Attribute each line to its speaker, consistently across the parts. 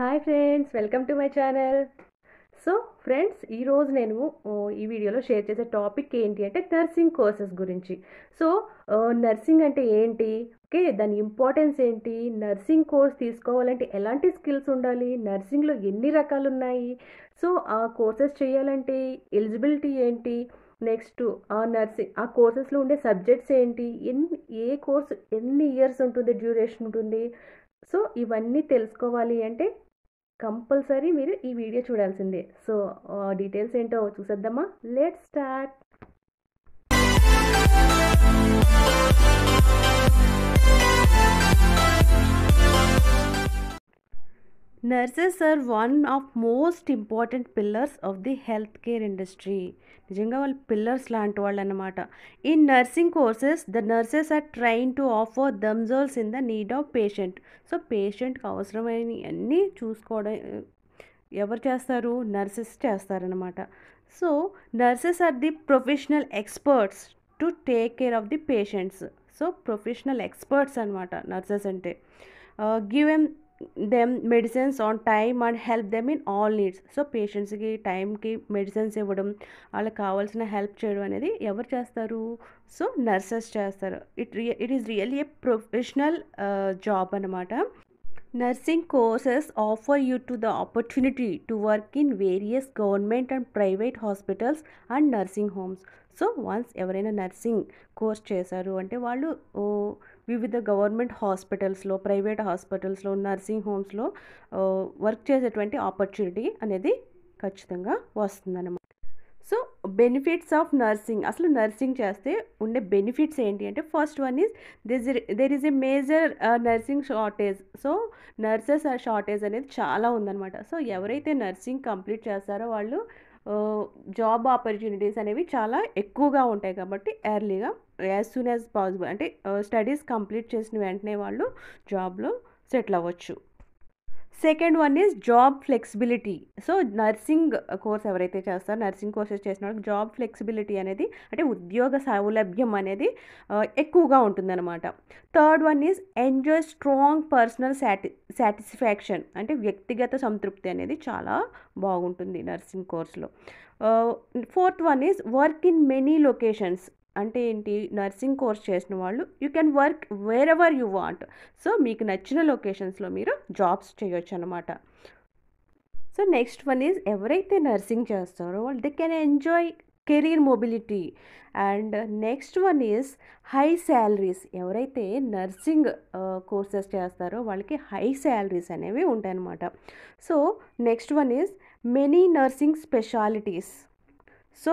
Speaker 1: Hi friends welcome to my channel so friends ఈరోజు నేను ఈ వీడియోలో షేర్ చేసే టాపిక్ ఏంటి అంటే నర్సింగ్ కోర్సెస్ గురించి సో నర్సింగ్ అంటే ఏంటి ఓకే దాని ఇంపార్టెన్స్ ఏంటి నర్సింగ్ కోర్స్ తీసుకోవాలంటే ఎలాంటి స్కిల్స్ ఉండాలి నర్సింగ్లో ఎన్ని రకాలు ఉన్నాయి సో ఆ కోర్సెస్ చేయాలంటే ఎలిజిబిలిటీ ఏంటి నెక్స్ట్ ఆ నర్సింగ్ ఆ కోర్సెస్లో ఉండే సబ్జెక్ట్స్ ఏంటి ఎన్ని ఏ కోర్స్ ఎన్ని ఇయర్స్ ఉంటుంది డ్యూరేషన్ ఉంటుంది సో ఇవన్నీ తెలుసుకోవాలి అంటే కంపల్సరీ మీరు ఈ వీడియో చూడాల్సిందే సో డీటెయిల్స్ ఏంటో చూసేద్దామా let start nurses are one of most important pillars of the health care industry నిజంగా వాళ్ళు పిల్లర్స్ లాంటి వాళ్ళు అనమాట in nursing courses the nurses are train to offer దమ్జోల్స్ in the need of patient so పేషెంట్కి అవసరమైన అన్నీ చూసుకోవడం ఎవరు చేస్తారు నర్సెస్ చేస్తారనమాట so nurses are the professional experts to take care of the patients so professional experts అనమాట nurses అంటే give uh, um them medicines on time and help them in all needs so పేషెంట్స్కి టైంకి medicines ఇవ్వడం వాళ్ళకి కావాల్సిన help చేయడం అనేది ఎవరు చేస్తారు సో నర్సెస్ చేస్తారు it real it is really a professional job అనమాట nursing courses offer you to the opportunity to work in various government and private hospitals and nursing homes so once ఎవరైనా nursing course చేశారు అంటే వాళ్ళు వివిధ government హాస్పిటల్స్లో ప్రైవేట్ హాస్పిటల్స్లో నర్సింగ్ హోమ్స్లో వర్క్ చేసేటువంటి ఆపర్చునిటీ అనేది ఖచ్చితంగా వస్తుందన్నమాట బెనిఫిట్స్ ఆఫ్ నర్సింగ్ అసలు నర్సింగ్ చేస్తే ఉండే బెనిఫిట్స్ ఏంటి అంటే first one is this there is a major nursing shortage so nurses shortage అనేది చాలా ఉందన్నమాట సో ఎవరైతే నర్సింగ్ కంప్లీట్ చేస్తారో వాళ్ళు జాబ్ ఆపర్చునిటీస్ అనేవి చాలా ఎక్కువగా ఉంటాయి కాబట్టి ఎర్లీగా యాజ్ సూన్ యాజ్ పాసిబుల్ అంటే స్టడీస్ కంప్లీట్ చేసిన వెంటనే వాళ్ళు జాబ్లో సెటిల్ అవ్వచ్చు second one is job flexibility so nursing course ఎవరైతే చేస్తారో నర్సింగ్ కోర్సెస్ చేసిన వాళ్ళకి జాబ్ ఫ్లెక్సిబిలిటీ అనేది అంటే ఉద్యోగ సౌలభ్యం అనేది ఎక్కువగా ఉంటుందన్నమాట third one is enjoy strong personal సాటి సాటిస్ఫాక్షన్ అంటే వ్యక్తిగత సంతృప్తి అనేది చాలా బాగుంటుంది నర్సింగ్ కోర్సులో fourth one is work in many locations అంటే ఏంటి నర్సింగ్ కోర్స్ చేసిన వాళ్ళు you can work wherever you want so మీకు నచ్చిన లొకేషన్స్లో మీరు జాబ్స్ చేయొచ్చు అనమాట సో నెక్స్ట్ వన్ ఈజ్ ఎవరైతే నర్సింగ్ చేస్తారో వాళ్ళు they can enjoy career mobility and next one is high salaries ఎవరైతే నర్సింగ్ కోర్సెస్ చేస్తారో వాళ్ళకి హై శాలరీస్ అనేవి ఉంటాయన్నమాట so next one is many nursing specialities so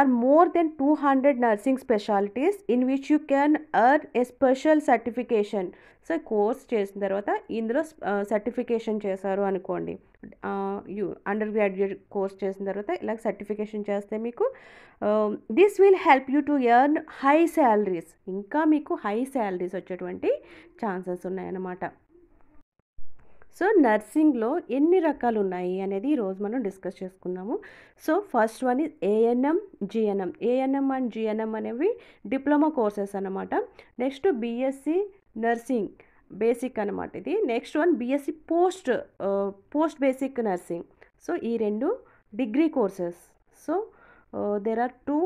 Speaker 1: are more than two hundred nursing specialities in which you can earn a special certification so course చేసిన తర్వాత ఇందులో certification చేశారు అనుకోండి యూ అండర్ గ్రాడ్యుయేట్ కోర్స్ చేసిన తర్వాత ఇలా సర్టిఫికేషన్ చేస్తే మీకు this will help you to earn high salaries ఇంకా మీకు హై శాలరీస్ వచ్చేటువంటి ఛాన్సెస్ ఉన్నాయన్నమాట సో నర్సింగ్లో ఎన్ని రకాలు ఉన్నాయి అనేది ఈరోజు మనం డిస్కస్ చేసుకుందాము so first one is ANM GNM ANM and GNM అనేవి డిప్లొమా కోర్సెస్ అనమాట నెక్స్ట్ బీఎస్సీ నర్సింగ్ బేసిక్ అనమాట ఇది next one BSc post post basic nursing so ఈ రెండు degree courses so there are two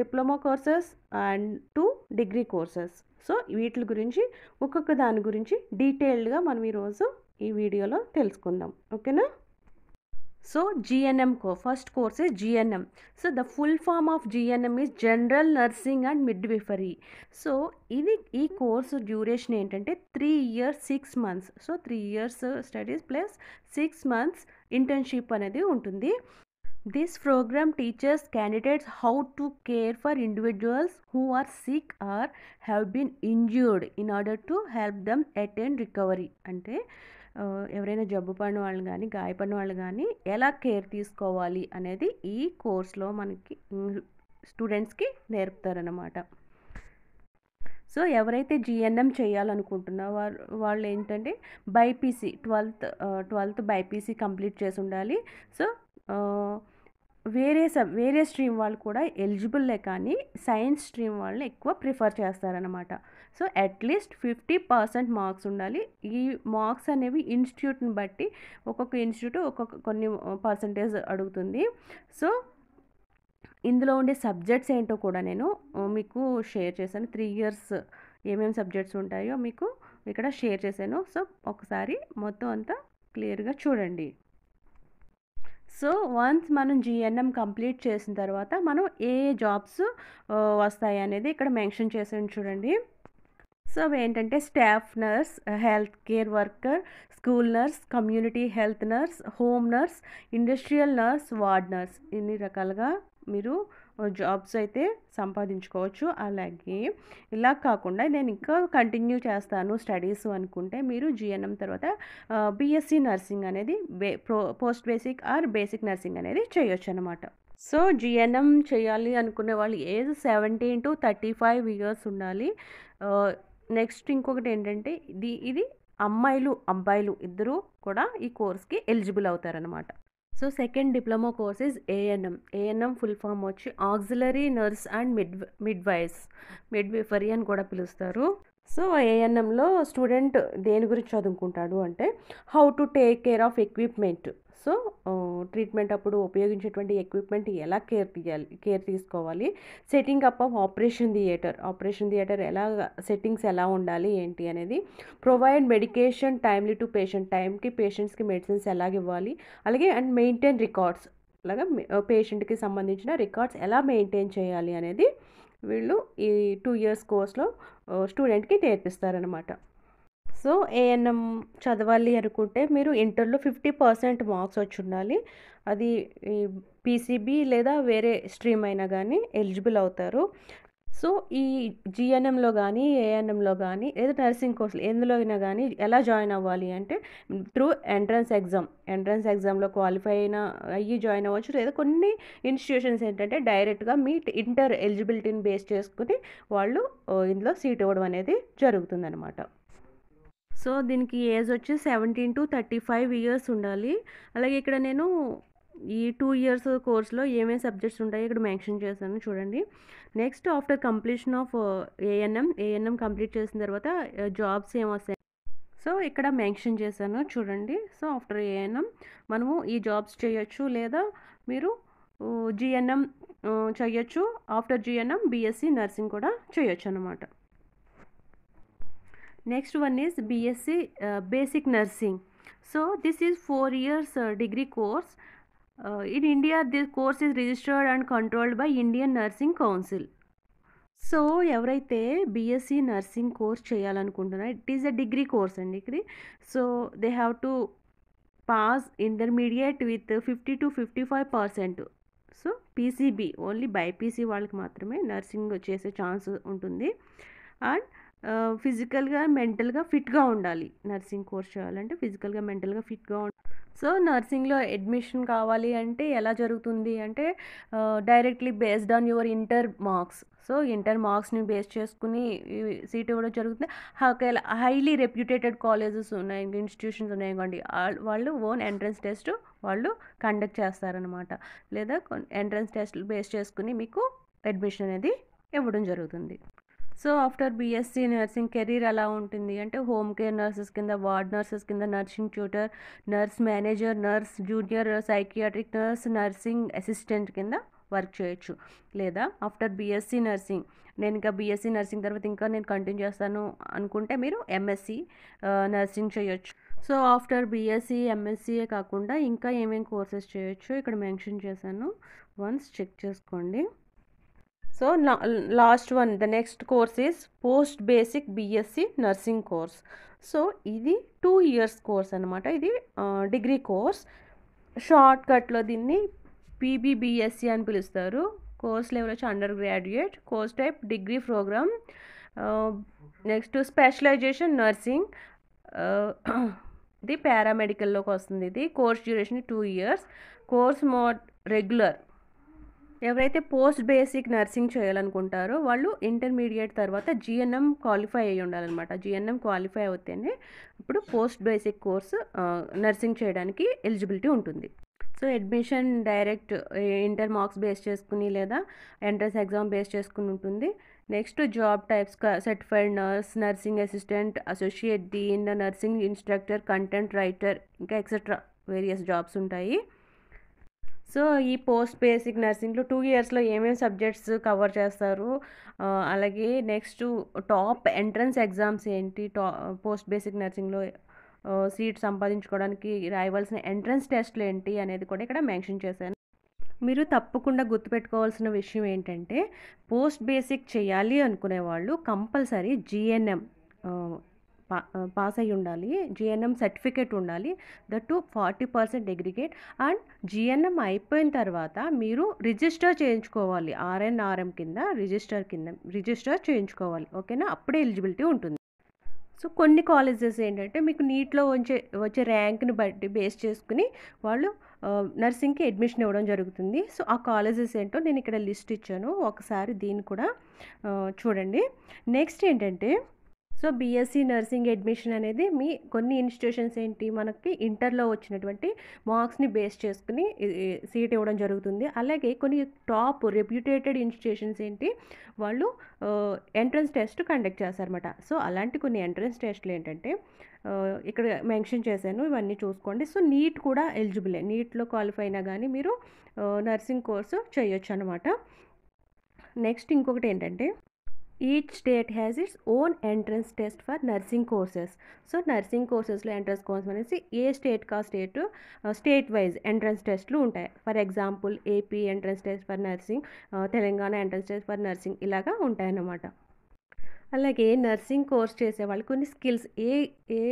Speaker 1: diploma courses and two degree courses so వీటి గురించి ఒక్కొక్క దాని గురించి డీటెయిల్డ్గా మనం ఈరోజు ఈ వీడియోలో తెలుసుకుందాం ఓకేనా సో జిఎన్ఎం కో first course is GNM so the full form of GNM is general nursing and midwifery so ఇది ఈ కోర్సు డ్యూరేషన్ ఏంటంటే three years six months so three years studies plus six months internship అనేది ఉంటుంది This program teaches candidates how to care for individuals who are sick or have been injured in order to help them attain recovery. అంటే uh, ఎవరైనా జబ్బు పడిన వాళ్ళు కానీ గాయపడిన వాళ్ళు కానీ ఎలా కేర్ తీసుకోవాలి అనేది ఈ కోర్స్లో మనకి స్టూడెంట్స్కి నేర్పుతారనమాట సో ఎవరైతే జిఎన్ఎం చేయాలనుకుంటున్నా వారు వాళ్ళు ఏంటంటే BiPC twelfth twelfth BiPC complete చేసి ఉండాలి సో uh, వేరే సబ్ వేరే స్ట్రీమ్ వాళ్ళు కూడా ఎలిజిబుల్లే కానీ సైన్స్ స్ట్రీమ్ వాళ్ళని ఎక్కువ ప్రిఫర్ చేస్తారనమాట so at least fifty percent marks ఉండాలి ఈ మార్క్స్ అనేవి ఇన్స్టిట్యూట్ని బట్టి ఒక్కొక్క ఇన్స్టిట్యూట్ ఒక్కొక్క కొన్ని పర్సంటేజ్ అడుగుతుంది సో ఇందులో ఉండే సబ్జెక్ట్స్ ఏంటో కూడా నేను మీకు షేర్ చేశాను త్రీ ఇయర్స్ ఏమేమి సబ్జెక్ట్స్ ఉంటాయో మీకు ఇక్కడ షేర్ చేశాను సో ఒకసారి మొత్తం అంతా క్లియర్గా చూడండి సో వన్స్ మనం జిఎన్ఎం కంప్లీట్ చేసిన తర్వాత మనం ఏ జాబ్స్ వస్తాయి అనేది ఇక్కడ మెన్షన్ చేసాను చూడండి సో అవి ఏంటంటే staff nurse health care worker school nurse community health nurse home nurse industrial nurse ward nurse ఇన్ని రకాలుగా మీరు జాబ్స్ అయితే సంపాదించుకోవచ్చు అలాగే ఇలా కాకుండా నేను ఇంకా కంటిన్యూ చేస్తాను స్టడీస్ అనుకుంటే మీరు జిఎన్ఎం తర్వాత బీఎస్సీ నర్సింగ్ అనేది బే post basic or basic nursing అనేది చేయొచ్చు అనమాట సో జిఎన్ఎం చేయాలి అనుకునే వాళ్ళు age seventeen to thirty five years ఉండాలి నెక్స్ట్ ఇంకొకటి ఏంటంటే ఇది ఇది అమ్మాయిలు అబ్బాయిలు ఇద్దరూ కూడా ఈ కోర్స్కి ఎలిజిబుల్ అవుతారనమాట so second diploma course is ANM ANM full form వచ్చి auxiliary nurse and mid midwives midwifery అని కూడా పిలుస్తారు సో ఏఎన్ఎంలో స్టూడెంట్ దేని గురించి చదువుకుంటాడు అంటే how to take care of equipment so treatment అప్పుడు ఉపయోగించేటువంటి ఎక్విప్మెంట్ ఎలా కేర్ తీయాలి కేర్ తీసుకోవాలి setting up of operation theatre operation theatre ఎలా సెట్టింగ్స్ ఎలా ఉండాలి ఏంటి అనేది provide medication timely to patient టైంకి పేషెంట్స్కి మెడిసిన్స్ ఎలా ఇవ్వాలి అలాగే అండ్ మెయింటైన్ రికార్డ్స్ అలాగే పేషెంట్కి సంబంధించిన రికార్డ్స్ ఎలా మెయింటైన్ చేయాలి అనేది వీళ్ళు ఈ టూ ఇయర్స్ కోర్స్లో స్టూడెంట్కి నేర్పిస్తారనమాట సో ఏఎన్ఎం చదవాలి అనుకుంటే మీరు ఇంటర్లో ఫిఫ్టీ పర్సెంట్ మార్క్స్ వచ్చి ఉండాలి అది పీసీబీ లేదా వేరే స్ట్రీమ్ అయినా కానీ ఎలిజిబుల్ అవుతారు సో ఈ జిఎన్ఎంలో కానీ ఏఎన్ఎంలో కానీ లేదా నర్సింగ్ కోర్సులు ఎందులో అయినా కానీ ఎలా జాయిన్ అవ్వాలి అంటే త్రూ ఎంట్రన్స్ ఎగ్జామ్ ఎంట్రన్స్ ఎగ్జామ్లో క్వాలిఫై అయిన అయ్యి జాయిన్ అవ్వచ్చు లేదా కొన్ని ఇన్స్టిట్యూషన్స్ ఏంటంటే డైరెక్ట్గా మీ ఇంటర్ ఎలిజిబిలిటీని బేస్ చేసుకుని వాళ్ళు ఇందులో సీట్ ఇవ్వడం అనేది జరుగుతుందన్నమాట సో దీనికి ఏజ్ వచ్చి seventeen to thirty five years ఉండాలి అలాగే ఇక్కడ నేను ఈ టూ ఇయర్స్ కోర్స్లో ఏమేమి సబ్జెక్ట్స్ ఉంటాయో ఇక్కడ మెన్షన్ చేశాను చూడండి next after completion of ANM ANM complete చేసిన తర్వాత జాబ్స్ ఏమొస్తాయి సో ఇక్కడ మెన్షన్ చేశాను చూడండి సో ఆఫ్టర్ ఏఎన్ఎం మనము ఈ జాబ్స్ చేయొచ్చు లేదా మీరు జిఎన్ఎం చేయొచ్చు ఆఫ్టర్ జిఎన్ఎం బీఎస్సీ నర్సింగ్ కూడా చేయొచ్చు అనమాట next one is bsc uh, basic nursing so this is four years uh, degree course uh, in india this course is registered and controlled by indian nursing council so ఎవరైతే BSc nursing course చేయాలనుకుంటున్నారో it is a degree course అండి ఇక్కడ so they have to pass intermediate with fifty to fifty five percent so PCB only BiPC వాళ్ళకి మాత్రమే nursing చేసే chance ఉంటుంది and ఫిజికల్గా మెంటల్గా ఫిట్గా ఉండాలి నర్సింగ్ కోర్స్ చేయాలంటే ఫిజికల్గా మెంటల్గా ఫిట్గా ఉండాలి సో నర్సింగ్లో అడ్మిషన్ కావాలి అంటే ఎలా జరుగుతుంది అంటే directly based on your inter marks so inter మార్క్స్ని బేస్ చేసుకుని సీట్ ఇవ్వడం జరుగుతుంది ఒకవేళ హైలీ రెప్యూటేటెడ్ కాలేజెస్ ఉన్నాయి ఇన్స్టిట్యూషన్స్ ఉన్నాయి అనుకోండి వాళ్ళు ఓన్ ఎంట్రన్స్ టెస్ట్ వాళ్ళు కండక్ట్ చేస్తారనమాట లేదా ఎంట్రన్స్ టెస్ట్ బేస్ చేసుకుని మీకు అడ్మిషన్ అనేది ఇవ్వడం జరుగుతుంది so after BSc nursing career ఎలా ఉంటుంది అంటే హోమ్ కేర్ నర్సెస్ కింద వార్డ్ నర్సెస్ కింద nursing tutor nurse manager nurse junior psychiatric nurse nursing assistant కింద వర్క్ చేయొచ్చు లేదా ఆఫ్టర్ బీఎస్సీ నర్సింగ్ నేను ఇంకా బీఎస్సీ నర్సింగ్ తర్వాత ఇంకా నేను కంటిన్యూ చేస్తాను అనుకుంటే మీరు ఎంఎస్సీ నర్సింగ్ చేయొచ్చు సో ఆఫ్టర్ బీఎస్సీ ఎంఎస్సీఏ కాకుండా ఇంకా ఏమేమి కోర్సెస్ చేయొచ్చు ఇక్కడ మెన్షన్ చేశాను వన్స్ చెక్ చేసుకోండి so last one the next course is post basic BSc nursing course so ఇది టూ ఇయర్స్ కోర్స్ అనమాట ఇది డిగ్రీ కోర్స్ షార్ట్ కట్లో దీన్ని పీబీబీఎస్సి అని పిలుస్తారు కోర్స్ లెవెల్ వచ్చి undergraduate course type degree programme next specialisation nursing ఇది పారామెడికల్లోకి వస్తుంది ఇది course duration two years course mode regular ఎవరైతే పోస్ట్ బేసిక్ నర్సింగ్ చేయాలనుకుంటారో వాళ్ళు ఇంటర్మీడియట్ తర్వాత జిఎన్ఎం క్వాలిఫై అయ్యి ఉండాలన్నమాట జిఎన్ఎం క్వాలిఫై అవుతేనే ఇప్పుడు పోస్ట్ బేసిక్ కోర్సు నర్సింగ్ చేయడానికి ఎలిజిబిలిటీ ఉంటుంది సో admission direct inter marks base చేసుకుని లేదా ఎంట్రన్స్ ఎగ్జామ్ బేస్ చేసుకుని ఉంటుంది next job types certified nurse nursing assistant associate dean nursing instructor content writer ఇంకా ఎక్సెట్రా వేరియస్ జాబ్స్ ఉంటాయి సో ఈ పోస్ట్ బేసిక్ నర్సింగ్లో టూ ఇయర్స్లో ఏమేమి సబ్జెక్ట్స్ కవర్ చేస్తారు అలాగే నెక్స్ట్ టాప్ ఎంట్రన్స్ ఎగ్జామ్స్ ఏంటి టా పోస్ట్ బేసిక్ నర్సింగ్లో సీట్ సంపాదించుకోవడానికి రాయవలసిన ఎంట్రన్స్ టెస్ట్లు ఏంటి అనేది కూడా ఇక్కడ మెన్షన్ చేశాను మీరు తప్పకుండా గుర్తుపెట్టుకోవాల్సిన విషయం ఏంటంటే పోస్ట్ బేసిక్ చేయాలి అనుకునే వాళ్ళు కంపల్సరీ జిఎన్ఎం పాస్ అయి ఉండాలి జిఎన్ఎం సర్టిఫికేట్ ఉండాలి that to forty percent aggregate and GNM అయిపోయిన తర్వాత మీరు రిజిస్టర్ చేయించుకోవాలి ఆర్ఎన్ఆర్ఎం కింద రిజిస్టర్ కింద రిజిస్టర్ చేయించుకోవాలి ఓకేనా అప్పుడే ఎలిజిబిలిటీ ఉంటుంది సో కొన్ని కాలేజెస్ ఏంటంటే మీకు నీట్లో వచ్చే వచ్చే ర్యాంక్ని బట్టి బేస్ చేసుకుని వాళ్ళు నర్సింగ్కి అడ్మిషన్ ఇవ్వడం జరుగుతుంది సో ఆ కాలేజెస్ ఏంటో నేను ఇక్కడ లిస్ట్ ఇచ్చాను ఒకసారి దీన్ని కూడా చూడండి నెక్స్ట్ ఏంటంటే సో బీఎస్సీ నర్సింగ్ అడ్మిషన్ అనేది మీ కొన్ని ఇన్స్టిట్యూషన్స్ ఏంటి మనకి ఇంటర్లో వచ్చినటువంటి మార్క్స్ని బేస్ చేసుకుని సీట్ ఇవ్వడం జరుగుతుంది అలాగే కొన్ని టాప్ రెప్యూటేటెడ్ ఇన్స్టిట్యూషన్స్ ఏంటి వాళ్ళు ఎంట్రన్స్ టెస్ట్ కండక్ట్ చేస్తారన్నమాట సో అలాంటి కొన్ని ఎంట్రన్స్ టెస్ట్లు ఏంటంటే ఇక్కడ మెన్షన్ చేశాను ఇవన్నీ చూసుకోండి సో నీట్ కూడా ఎలిజిబులే నీట్లో క్వాలిఫై అయినా కానీ మీరు నర్సింగ్ కోర్సు చేయొచ్చు అనమాట నెక్స్ట్ ఇంకొకటి ఏంటంటే each state has its own entrance test for nursing courses so nursing కోర్సెస్లో ఎంట్రన్స్ కోర్స్ అనేసి ఏ స్టేట్ కా స్టేట్ స్టేట్ వైజ్ ఎంట్రన్స్ టెస్ట్లు ఉంటాయి for example AP entrance test for nursing Telangana entrance test for nursing ఇలాగా ఉంటాయన్నమాట అలాగే నర్సింగ్ కోర్స్ చేసే వాళ్ళు కొన్ని స్కిల్స్ ఏ ఏ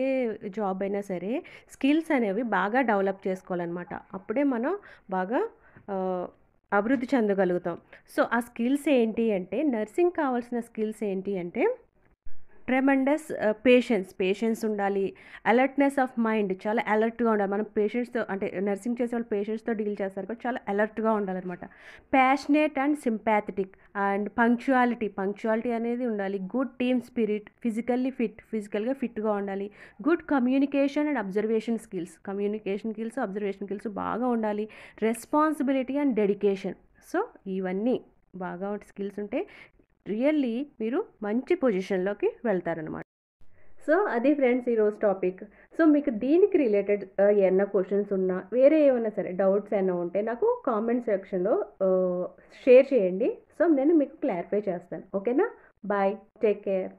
Speaker 1: జాబ్ అయినా సరే స్కిల్స్ అనేవి బాగా డెవలప్ చేసుకోవాలన్నమాట అప్పుడే మనం బాగా అభివృద్ధి చెందగలుగుతాం సో ఆ స్కిల్స్ ఏంటి అంటే నర్సింగ్ కావాల్సిన స్కిల్స్ ఏంటి అంటే ట్రెమండస్ పేషెన్స్ పేషెన్స్ ఉండాలి అలర్ట్నెస్ ఆఫ్ మైండ్ చాలా అలర్ట్గా ఉండాలి మనం పేషెంట్స్తో అంటే నర్సింగ్ చేసే వాళ్ళు పేషెంట్స్తో డీల్ చేస్తారు కూడా చాలా అలర్ట్గా ఉండాలన్నమాట passionate and sympathetic and punctuality punctuality అనేది ఉండాలి good team spirit physically fit ఫిజికల్గా ఫిట్గా ఉండాలి good communication and observation skills communication skills observation skills బాగా ఉండాలి రెస్పాన్సిబిలిటీ అండ్ డెడికేషన్ సో ఇవన్నీ బాగా స్కిల్స్ ఉంటే రియల్లీ మీరు మంచి పొజిషన్లోకి వెళ్తారనమాట సో అది ఫ్రెండ్స్ ఈరోజు టాపిక్ సో మీకు దీనికి రిలేటెడ్ ఏమైనా క్వశ్చన్స్ ఉన్నా వేరే ఏమైనా సరే డౌట్స్ ఏమైనా ఉంటే నాకు కామెంట్ సెక్షన్లో షేర్ చేయండి సో నేను మీకు క్లారిఫై చేస్తాను ఓకేనా బాయ్ టేక్ కేర్